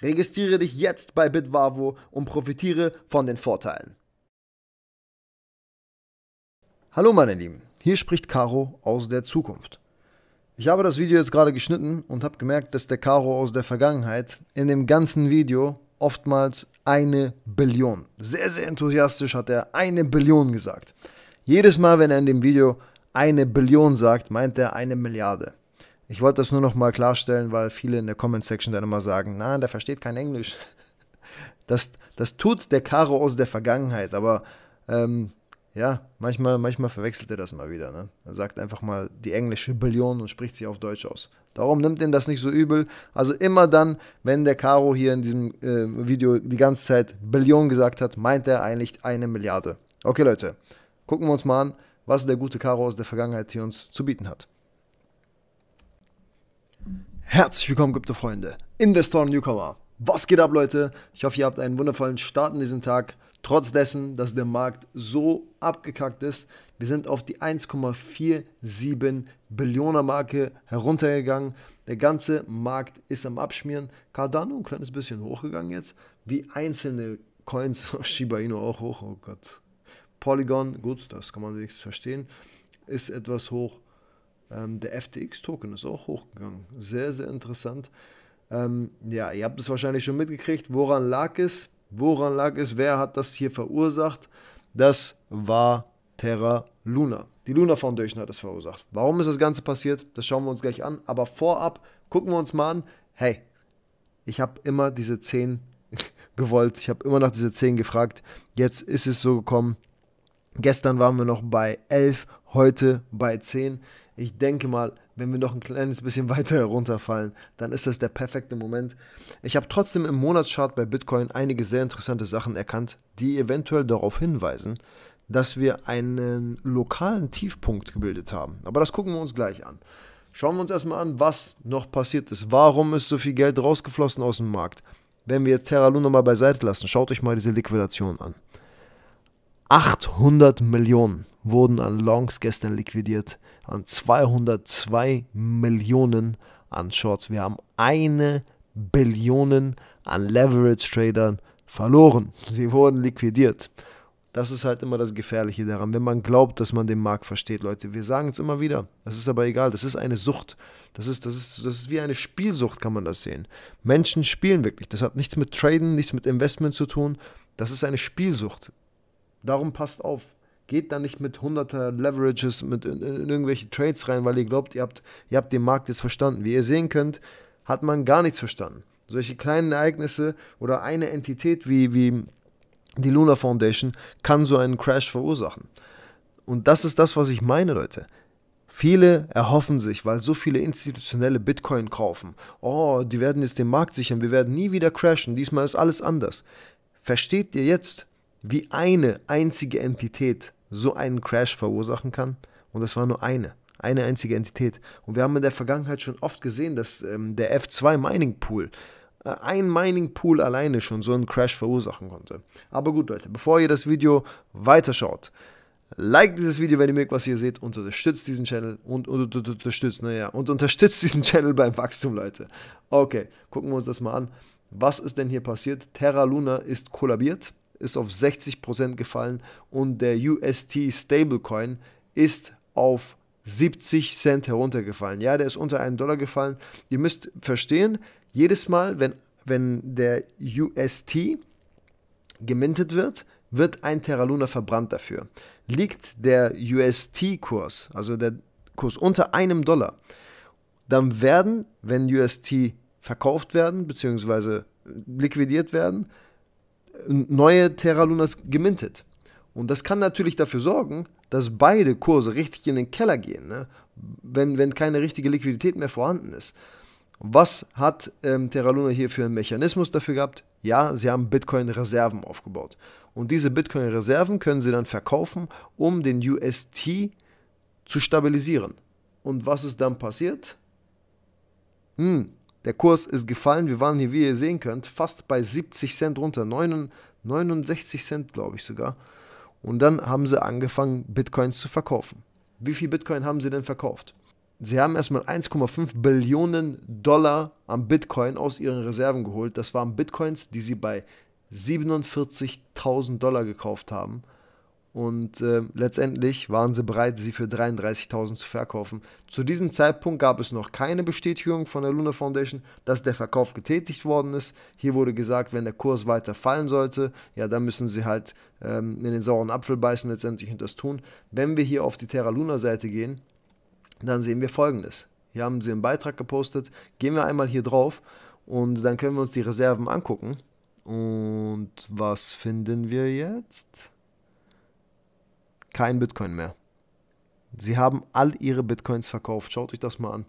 Registriere dich jetzt bei Bitwavo und profitiere von den Vorteilen. Hallo meine Lieben, hier spricht Caro aus der Zukunft. Ich habe das Video jetzt gerade geschnitten und habe gemerkt, dass der Caro aus der Vergangenheit in dem ganzen Video oftmals eine Billion. Sehr, sehr enthusiastisch hat er eine Billion gesagt. Jedes Mal, wenn er in dem Video eine Billion sagt, meint er eine Milliarde. Ich wollte das nur noch mal klarstellen, weil viele in der Comment-Section dann immer sagen, nein, der versteht kein Englisch. Das, das tut der Caro aus der Vergangenheit, aber ähm, ja, manchmal, manchmal verwechselt er das mal wieder. Ne? Er sagt einfach mal die englische Billion und spricht sie auf Deutsch aus. Darum nimmt ihn das nicht so übel. Also immer dann, wenn der Caro hier in diesem äh, Video die ganze Zeit Billion gesagt hat, meint er eigentlich eine Milliarde. Okay, Leute, gucken wir uns mal an, was der gute Caro aus der Vergangenheit hier uns zu bieten hat. Herzlich willkommen, gute freunde Investoren und Newcomer. Was geht ab, Leute? Ich hoffe, ihr habt einen wundervollen Start in diesen Tag. Trotz dessen, dass der Markt so abgekackt ist, wir sind auf die 1,47 Billioner Marke heruntergegangen. Der ganze Markt ist am Abschmieren. Cardano ein kleines bisschen hochgegangen jetzt, wie einzelne Coins. Shiba Inu auch hoch, oh Gott. Polygon, gut, das kann man nichts verstehen, ist etwas hoch. Ähm, der FTX-Token ist auch hochgegangen. Sehr, sehr interessant. Ähm, ja, ihr habt es wahrscheinlich schon mitgekriegt. Woran lag es? Woran lag es? Wer hat das hier verursacht? Das war Terra Luna. Die Luna Foundation hat es verursacht. Warum ist das Ganze passiert? Das schauen wir uns gleich an. Aber vorab gucken wir uns mal an. Hey, ich habe immer diese 10 gewollt. Ich habe immer nach diese 10 gefragt. Jetzt ist es so gekommen. Gestern waren wir noch bei 11, heute bei 10 ich denke mal, wenn wir noch ein kleines bisschen weiter herunterfallen, dann ist das der perfekte Moment. Ich habe trotzdem im Monatschart bei Bitcoin einige sehr interessante Sachen erkannt, die eventuell darauf hinweisen, dass wir einen lokalen Tiefpunkt gebildet haben. Aber das gucken wir uns gleich an. Schauen wir uns erstmal an, was noch passiert ist. Warum ist so viel Geld rausgeflossen aus dem Markt? Wenn wir Terra Luna mal beiseite lassen, schaut euch mal diese Liquidation an. 800 Millionen wurden an Longs gestern liquidiert waren 202 Millionen an Shorts. Wir haben eine Billion an Leverage-Tradern verloren. Sie wurden liquidiert. Das ist halt immer das Gefährliche daran, wenn man glaubt, dass man den Markt versteht, Leute. Wir sagen es immer wieder. Das ist aber egal. Das ist eine Sucht. Das ist, das, ist, das ist wie eine Spielsucht, kann man das sehen. Menschen spielen wirklich. Das hat nichts mit Traden, nichts mit Investment zu tun. Das ist eine Spielsucht. Darum passt auf. Geht da nicht mit hunderter Leverages, mit in, in irgendwelche Trades rein, weil ihr glaubt, ihr habt, ihr habt den Markt jetzt verstanden. Wie ihr sehen könnt, hat man gar nichts verstanden. Solche kleinen Ereignisse oder eine Entität wie, wie die Luna Foundation kann so einen Crash verursachen. Und das ist das, was ich meine, Leute. Viele erhoffen sich, weil so viele institutionelle Bitcoin kaufen. Oh, die werden jetzt den Markt sichern, wir werden nie wieder crashen, diesmal ist alles anders. Versteht ihr jetzt, wie eine einzige Entität so einen Crash verursachen kann. Und das war nur eine, eine einzige Entität. Und wir haben in der Vergangenheit schon oft gesehen, dass ähm, der F2 Mining Pool, äh, ein Mining Pool alleine schon so einen Crash verursachen konnte. Aber gut, Leute, bevor ihr das Video weiterschaut, Like dieses Video, wenn ihr mögt, was ihr seht, und unterstützt diesen Channel und, und, und unterstützt, naja, und unterstützt diesen Channel beim Wachstum, Leute. Okay, gucken wir uns das mal an. Was ist denn hier passiert? Terra Luna ist kollabiert ist auf 60% gefallen und der UST Stablecoin ist auf 70 Cent heruntergefallen. Ja, der ist unter einen Dollar gefallen. Ihr müsst verstehen, jedes Mal, wenn, wenn der UST gemintet wird, wird ein Terraluna verbrannt dafür. Liegt der UST-Kurs, also der Kurs unter einem Dollar, dann werden, wenn UST verkauft werden, beziehungsweise liquidiert werden, neue Terra Lunas gemintet. Und das kann natürlich dafür sorgen, dass beide Kurse richtig in den Keller gehen, ne? wenn, wenn keine richtige Liquidität mehr vorhanden ist. Was hat ähm, Terra Luna hier für einen Mechanismus dafür gehabt? Ja, sie haben Bitcoin-Reserven aufgebaut. Und diese Bitcoin-Reserven können sie dann verkaufen, um den UST zu stabilisieren. Und was ist dann passiert? Hm, der Kurs ist gefallen. Wir waren hier, wie ihr sehen könnt, fast bei 70 Cent runter. 69 Cent, glaube ich sogar. Und dann haben sie angefangen, Bitcoins zu verkaufen. Wie viel Bitcoin haben sie denn verkauft? Sie haben erstmal 1,5 Billionen Dollar an Bitcoin aus ihren Reserven geholt. Das waren Bitcoins, die sie bei 47.000 Dollar gekauft haben. Und äh, letztendlich waren sie bereit, sie für 33.000 zu verkaufen. Zu diesem Zeitpunkt gab es noch keine Bestätigung von der Luna Foundation, dass der Verkauf getätigt worden ist. Hier wurde gesagt, wenn der Kurs weiter fallen sollte, ja, dann müssen sie halt ähm, in den sauren Apfel beißen letztendlich und das tun. Wenn wir hier auf die Terra Luna Seite gehen, dann sehen wir folgendes. Hier haben sie einen Beitrag gepostet. Gehen wir einmal hier drauf und dann können wir uns die Reserven angucken. Und was finden wir jetzt? kein Bitcoin mehr. Sie haben all ihre Bitcoins verkauft. Schaut euch das mal an.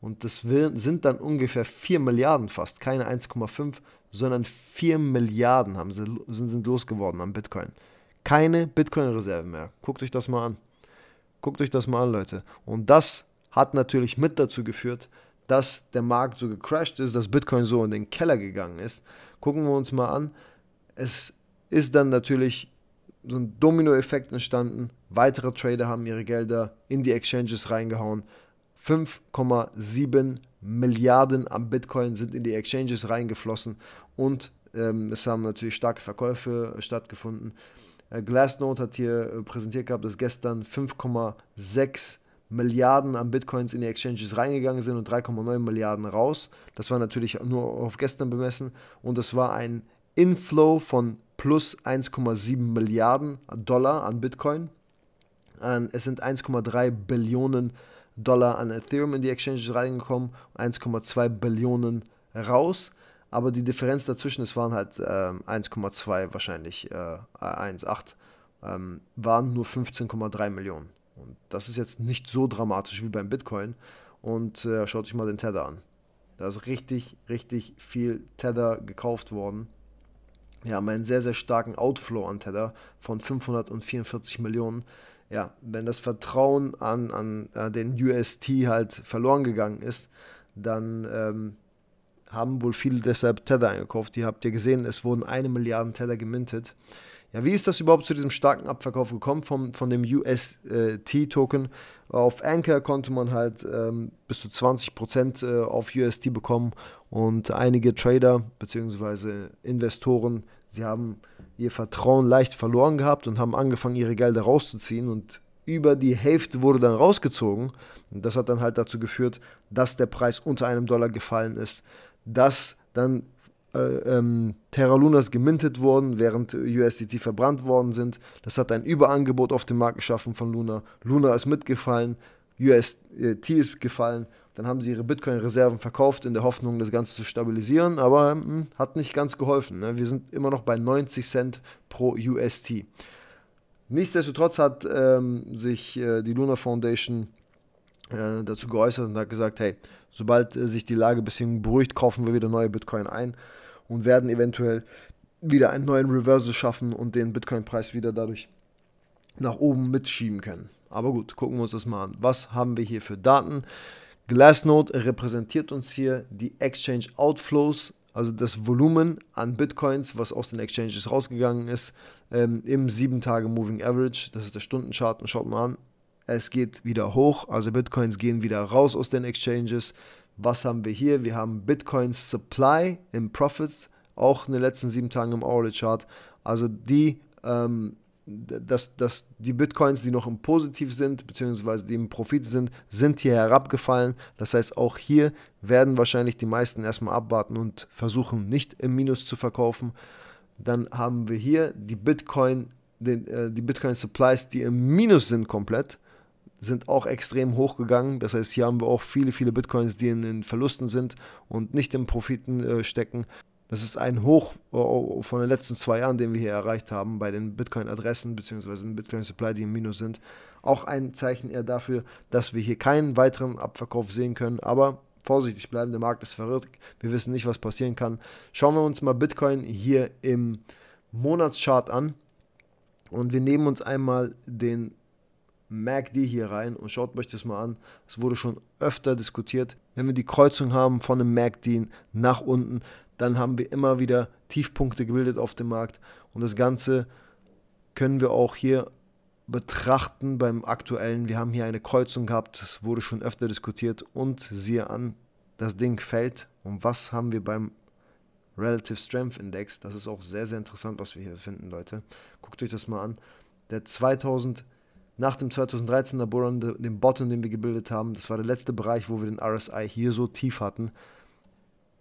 Und das sind dann ungefähr 4 Milliarden fast. Keine 1,5, sondern 4 Milliarden haben sie, sind, sind losgeworden an Bitcoin. Keine bitcoin reserve mehr. Guckt euch das mal an. Guckt euch das mal an, Leute. Und das hat natürlich mit dazu geführt, dass der Markt so gecrashed ist, dass Bitcoin so in den Keller gegangen ist. Gucken wir uns mal an. Es ist dann natürlich so ein Dominoeffekt entstanden. Weitere Trader haben ihre Gelder in die Exchanges reingehauen. 5,7 Milliarden an Bitcoin sind in die Exchanges reingeflossen und ähm, es haben natürlich starke Verkäufe äh, stattgefunden. Äh, Glassnode hat hier äh, präsentiert gehabt, dass gestern 5,6 Milliarden an Bitcoins in die Exchanges reingegangen sind und 3,9 Milliarden raus. Das war natürlich nur auf gestern bemessen und das war ein Inflow von plus 1,7 Milliarden Dollar an Bitcoin. Und ähm, es sind 1,3 Billionen Dollar an Ethereum in die Exchanges reingekommen, 1,2 Billionen raus. Aber die Differenz dazwischen, es waren halt äh, 1,2 wahrscheinlich, äh, 1,8, ähm, waren nur 15,3 Millionen. Und das ist jetzt nicht so dramatisch wie beim Bitcoin. Und äh, schaut euch mal den Tether an. Da ist richtig, richtig viel Tether gekauft worden. Wir haben einen sehr, sehr starken Outflow an Tether von 544 Millionen. Ja, wenn das Vertrauen an, an, an den UST halt verloren gegangen ist, dann ähm, haben wohl viele deshalb Tether eingekauft. Ihr habt ja gesehen, es wurden eine Milliarde Tether gemintet. Ja, wie ist das überhaupt zu diesem starken Abverkauf gekommen vom, von dem UST-Token? Auf Anchor konnte man halt ähm, bis zu 20% äh, auf UST bekommen und einige Trader bzw. Investoren, sie haben ihr Vertrauen leicht verloren gehabt und haben angefangen, ihre Gelder rauszuziehen und über die Hälfte wurde dann rausgezogen. Und das hat dann halt dazu geführt, dass der Preis unter einem Dollar gefallen ist, dass dann äh, ähm, Terra Lunas gemintet wurden, während USDT verbrannt worden sind. Das hat ein Überangebot auf dem Markt geschaffen von Luna. Luna ist mitgefallen, USDT ist gefallen. Dann haben sie ihre Bitcoin-Reserven verkauft in der Hoffnung, das Ganze zu stabilisieren, aber mh, hm, hat nicht ganz geholfen. Ne? Wir sind immer noch bei 90 Cent pro UST. Nichtsdestotrotz hat ähm, sich äh, die Luna Foundation äh, dazu geäußert und hat gesagt, hey, sobald äh, sich die Lage ein bisschen beruhigt, kaufen wir wieder neue Bitcoin ein und werden eventuell wieder einen neuen Reversal schaffen und den Bitcoin-Preis wieder dadurch nach oben mitschieben können. Aber gut, gucken wir uns das mal an. Was haben wir hier für Daten? Glassnode repräsentiert uns hier die Exchange Outflows, also das Volumen an Bitcoins, was aus den Exchanges rausgegangen ist, ähm, im 7-Tage Moving Average. Das ist der Stundenchart und schaut mal an, es geht wieder hoch, also Bitcoins gehen wieder raus aus den Exchanges. Was haben wir hier? Wir haben Bitcoin Supply im Profits, auch in den letzten sieben Tagen im Hourly Chart. Also die, ähm, dass, dass die Bitcoins, die noch im Positiv sind, beziehungsweise die im Profit sind, sind hier herabgefallen. Das heißt, auch hier werden wahrscheinlich die meisten erstmal abwarten und versuchen, nicht im Minus zu verkaufen. Dann haben wir hier die Bitcoin, den, äh, die Bitcoin Supplies, die im Minus sind komplett sind auch extrem hoch gegangen. Das heißt, hier haben wir auch viele, viele Bitcoins, die in den Verlusten sind und nicht in Profiten äh, stecken. Das ist ein Hoch äh, von den letzten zwei Jahren, den wir hier erreicht haben bei den Bitcoin-Adressen bzw. den Bitcoin-Supply, die im Minus sind. Auch ein Zeichen eher dafür, dass wir hier keinen weiteren Abverkauf sehen können. Aber vorsichtig bleiben, der Markt ist verwirrt. Wir wissen nicht, was passieren kann. Schauen wir uns mal Bitcoin hier im Monatschart an. Und wir nehmen uns einmal den MACD hier rein und schaut euch das mal an. Es wurde schon öfter diskutiert. Wenn wir die Kreuzung haben von einem MACD nach unten, dann haben wir immer wieder Tiefpunkte gebildet auf dem Markt. Und das Ganze können wir auch hier betrachten beim aktuellen. Wir haben hier eine Kreuzung gehabt, das wurde schon öfter diskutiert und siehe an, das Ding fällt. Und was haben wir beim Relative Strength Index? Das ist auch sehr, sehr interessant, was wir hier finden, Leute. Guckt euch das mal an. Der 2000 nach dem 2013er Boron, dem Bottom, den wir gebildet haben. Das war der letzte Bereich, wo wir den RSI hier so tief hatten.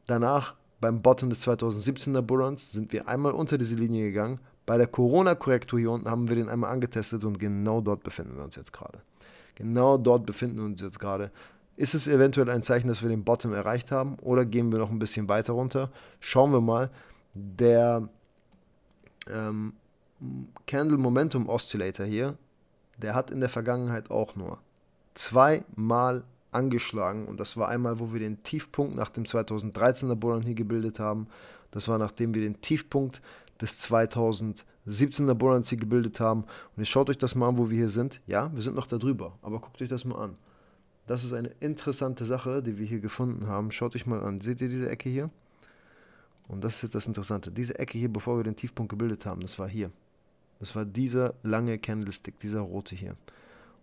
Danach beim Bottom des 2017er Burons sind wir einmal unter diese Linie gegangen. Bei der Corona-Korrektur hier unten haben wir den einmal angetestet und genau dort befinden wir uns jetzt gerade. Genau dort befinden wir uns jetzt gerade. Ist es eventuell ein Zeichen, dass wir den Bottom erreicht haben oder gehen wir noch ein bisschen weiter runter? Schauen wir mal. Der ähm, Candle Momentum Oscillator hier der hat in der Vergangenheit auch nur zweimal angeschlagen. Und das war einmal, wo wir den Tiefpunkt nach dem 2013er Bowling hier gebildet haben. Das war, nachdem wir den Tiefpunkt des 2017er Bowling hier gebildet haben. Und jetzt schaut euch das mal an, wo wir hier sind. Ja, wir sind noch da drüber, aber guckt euch das mal an. Das ist eine interessante Sache, die wir hier gefunden haben. Schaut euch mal an. Seht ihr diese Ecke hier? Und das ist jetzt das Interessante. Diese Ecke hier, bevor wir den Tiefpunkt gebildet haben, das war hier. Das war dieser lange Candlestick, dieser rote hier.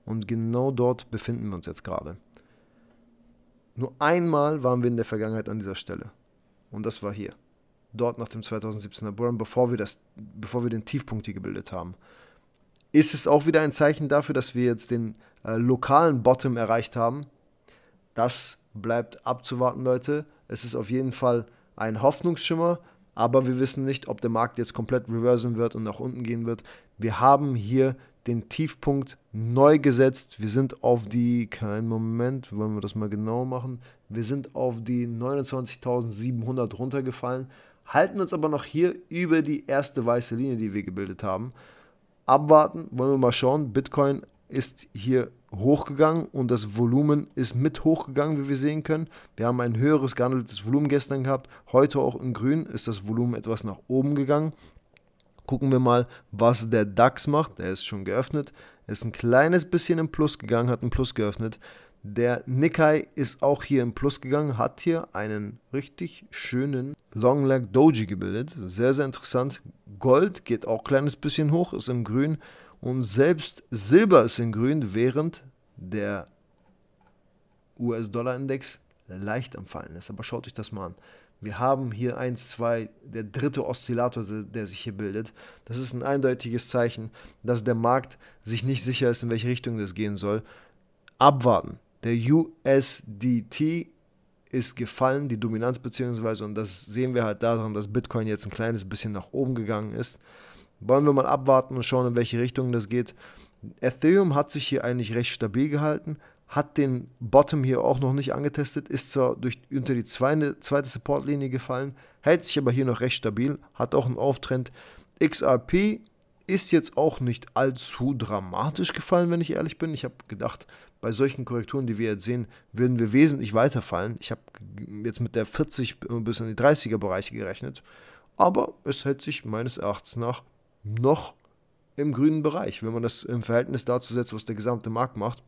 Und genau dort befinden wir uns jetzt gerade. Nur einmal waren wir in der Vergangenheit an dieser Stelle. Und das war hier. Dort nach dem 2017er Burn, bevor wir, das, bevor wir den Tiefpunkt hier gebildet haben. Ist es auch wieder ein Zeichen dafür, dass wir jetzt den äh, lokalen Bottom erreicht haben? Das bleibt abzuwarten, Leute. Es ist auf jeden Fall ein Hoffnungsschimmer, aber wir wissen nicht, ob der Markt jetzt komplett reversen wird und nach unten gehen wird. Wir haben hier den Tiefpunkt neu gesetzt. Wir sind auf die, kein Moment, wollen wir das mal genau machen. Wir sind auf die 29.700 runtergefallen, halten uns aber noch hier über die erste weiße Linie, die wir gebildet haben. Abwarten, wollen wir mal schauen. Bitcoin ist hier hochgegangen und das Volumen ist mit hochgegangen, wie wir sehen können. Wir haben ein höheres gehandeltes Volumen gestern gehabt. Heute auch in grün ist das Volumen etwas nach oben gegangen. Gucken wir mal, was der DAX macht. Der ist schon geöffnet. Ist ein kleines bisschen im Plus gegangen, hat einen Plus geöffnet. Der Nikkei ist auch hier im Plus gegangen, hat hier einen richtig schönen Long Leg Doji gebildet. Sehr, sehr interessant. Gold geht auch ein kleines bisschen hoch, ist im Grün und selbst Silber ist in grün, während der US-Dollar-Index leicht am Fallen ist. Aber schaut euch das mal an. Wir haben hier 1, 2, der dritte Oszillator, der sich hier bildet. Das ist ein eindeutiges Zeichen, dass der Markt sich nicht sicher ist, in welche Richtung das gehen soll. Abwarten. Der USDT ist gefallen, die Dominanz beziehungsweise, und das sehen wir halt daran, dass Bitcoin jetzt ein kleines bisschen nach oben gegangen ist. Wollen wir mal abwarten und schauen, in welche Richtung das geht. Ethereum hat sich hier eigentlich recht stabil gehalten, hat den Bottom hier auch noch nicht angetestet, ist zwar durch, unter die zweite, zweite Supportlinie gefallen, hält sich aber hier noch recht stabil, hat auch einen Auftrend. XRP ist jetzt auch nicht allzu dramatisch gefallen, wenn ich ehrlich bin. Ich habe gedacht, bei solchen Korrekturen, die wir jetzt sehen, würden wir wesentlich weiterfallen. Ich habe jetzt mit der 40 bis in die 30er Bereiche gerechnet, aber es hält sich meines Erachtens nach noch im grünen Bereich, wenn man das im Verhältnis dazu setzt, was der gesamte Markt macht.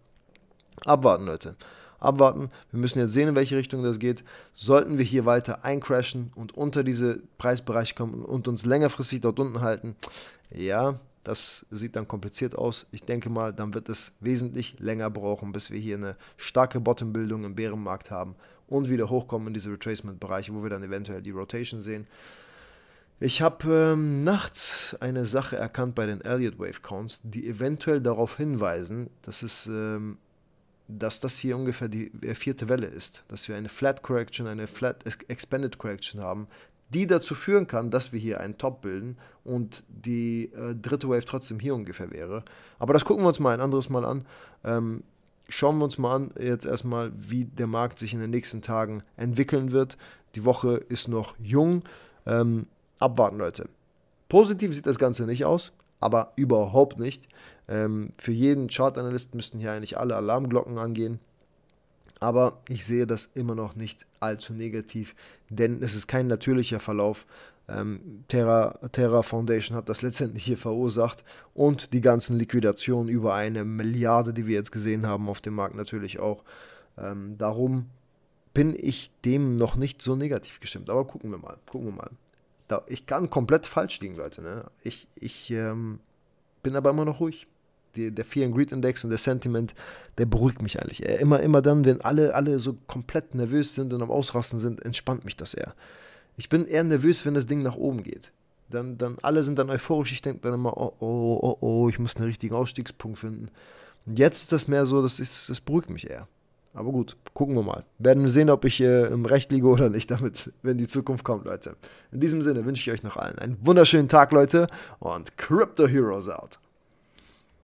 Abwarten, Leute. Abwarten. Wir müssen jetzt sehen, in welche Richtung das geht. Sollten wir hier weiter eincrashen und unter diese Preisbereiche kommen und uns längerfristig dort unten halten, ja, das sieht dann kompliziert aus. Ich denke mal, dann wird es wesentlich länger brauchen, bis wir hier eine starke Bottombildung im Bärenmarkt haben und wieder hochkommen in diese Retracement-Bereiche, wo wir dann eventuell die Rotation sehen. Ich habe ähm, nachts eine Sache erkannt bei den Elliott Wave Counts, die eventuell darauf hinweisen, dass, es, ähm, dass das hier ungefähr die äh, vierte Welle ist, dass wir eine Flat Correction, eine Flat Expanded Correction haben, die dazu führen kann, dass wir hier einen Top bilden und die äh, dritte Wave trotzdem hier ungefähr wäre. Aber das gucken wir uns mal ein anderes Mal an. Ähm, schauen wir uns mal an, jetzt erstmal, wie der Markt sich in den nächsten Tagen entwickeln wird. Die Woche ist noch jung. Ähm, Abwarten, Leute. Positiv sieht das Ganze nicht aus, aber überhaupt nicht. Ähm, für jeden Chartanalysten müssten hier eigentlich alle Alarmglocken angehen. Aber ich sehe das immer noch nicht allzu negativ, denn es ist kein natürlicher Verlauf. Ähm, Terra, Terra Foundation hat das letztendlich hier verursacht und die ganzen Liquidationen über eine Milliarde, die wir jetzt gesehen haben auf dem Markt natürlich auch. Ähm, darum bin ich dem noch nicht so negativ gestimmt. Aber gucken wir mal, gucken wir mal da, ich kann komplett falsch liegen, Leute. Ne? Ich, ich ähm, bin aber immer noch ruhig. Die, der Fear and Greed Index und der Sentiment, der beruhigt mich eigentlich. Eher. Äh, immer, immer dann, wenn alle, alle so komplett nervös sind und am Ausrasten sind, entspannt mich das eher. Ich bin eher nervös, wenn das Ding nach oben geht. Dann, dann alle sind dann euphorisch. Ich denke dann immer, oh, oh, oh, oh, ich muss einen richtigen Ausstiegspunkt finden. Und jetzt ist das mehr so, das, ist, das beruhigt mich eher. Aber gut, gucken wir mal. Werden wir sehen, ob ich äh, im Recht liege oder nicht damit, wenn die Zukunft kommt, Leute. In diesem Sinne wünsche ich euch noch allen einen wunderschönen Tag, Leute. Und Crypto Heroes out.